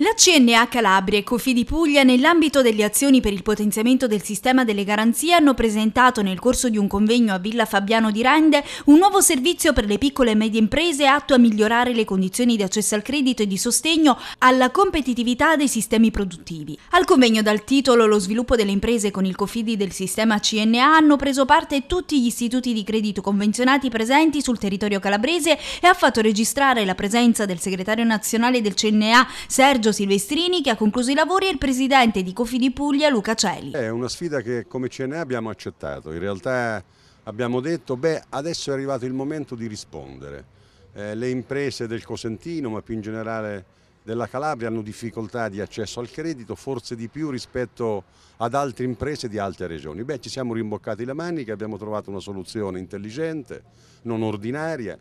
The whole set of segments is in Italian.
La CNA Calabria e Cofidi Puglia nell'ambito delle azioni per il potenziamento del sistema delle garanzie hanno presentato nel corso di un convegno a Villa Fabiano di Rende un nuovo servizio per le piccole e medie imprese atto a migliorare le condizioni di accesso al credito e di sostegno alla competitività dei sistemi produttivi. Al convegno dal titolo Lo sviluppo delle imprese con il Cofidi del sistema CNA hanno preso parte tutti gli istituti di credito convenzionati presenti sul territorio calabrese e ha fatto registrare la presenza del segretario nazionale del CNA Sergio Sergio Silvestrini che ha concluso i lavori e il presidente di Confidi Puglia Luca Celi. È una sfida che come CNA abbiamo accettato, in realtà abbiamo detto beh adesso è arrivato il momento di rispondere. Eh, le imprese del Cosentino ma più in generale della Calabria hanno difficoltà di accesso al credito, forse di più rispetto ad altre imprese di altre regioni. Beh, ci siamo rimboccati le maniche, abbiamo trovato una soluzione intelligente, non ordinaria,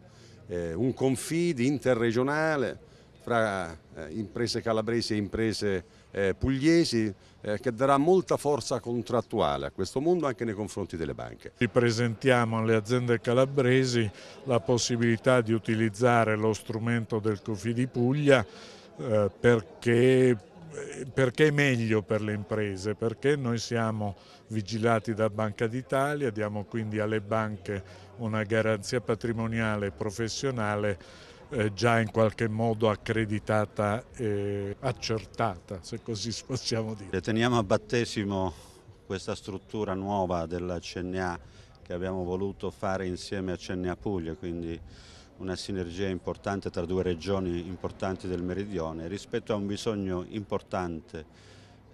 eh, un confidi interregionale, fra eh, imprese calabresi e imprese eh, pugliesi eh, che darà molta forza contrattuale a questo mondo anche nei confronti delle banche. Ripresentiamo alle aziende calabresi la possibilità di utilizzare lo strumento del Cofi di Puglia perché perché è meglio per le imprese? Perché noi siamo vigilati da Banca d'Italia, diamo quindi alle banche una garanzia patrimoniale e professionale già in qualche modo accreditata e accertata, se così possiamo dire. Deteniamo a battesimo questa struttura nuova della CNA che abbiamo voluto fare insieme a CNA Puglia, quindi una sinergia importante tra due regioni importanti del meridione rispetto a un bisogno importante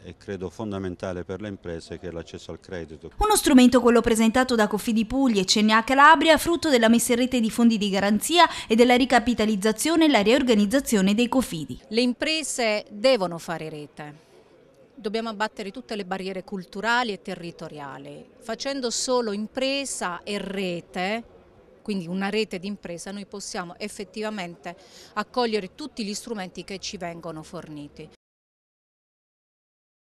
e credo fondamentale per le imprese che è l'accesso al credito. Uno strumento quello presentato da Confidi Puglia e CNA Calabria frutto della messa in rete di fondi di garanzia e della ricapitalizzazione e la riorganizzazione dei Confidi. Le imprese devono fare rete. Dobbiamo abbattere tutte le barriere culturali e territoriali. Facendo solo impresa e rete quindi una rete di impresa, noi possiamo effettivamente accogliere tutti gli strumenti che ci vengono forniti.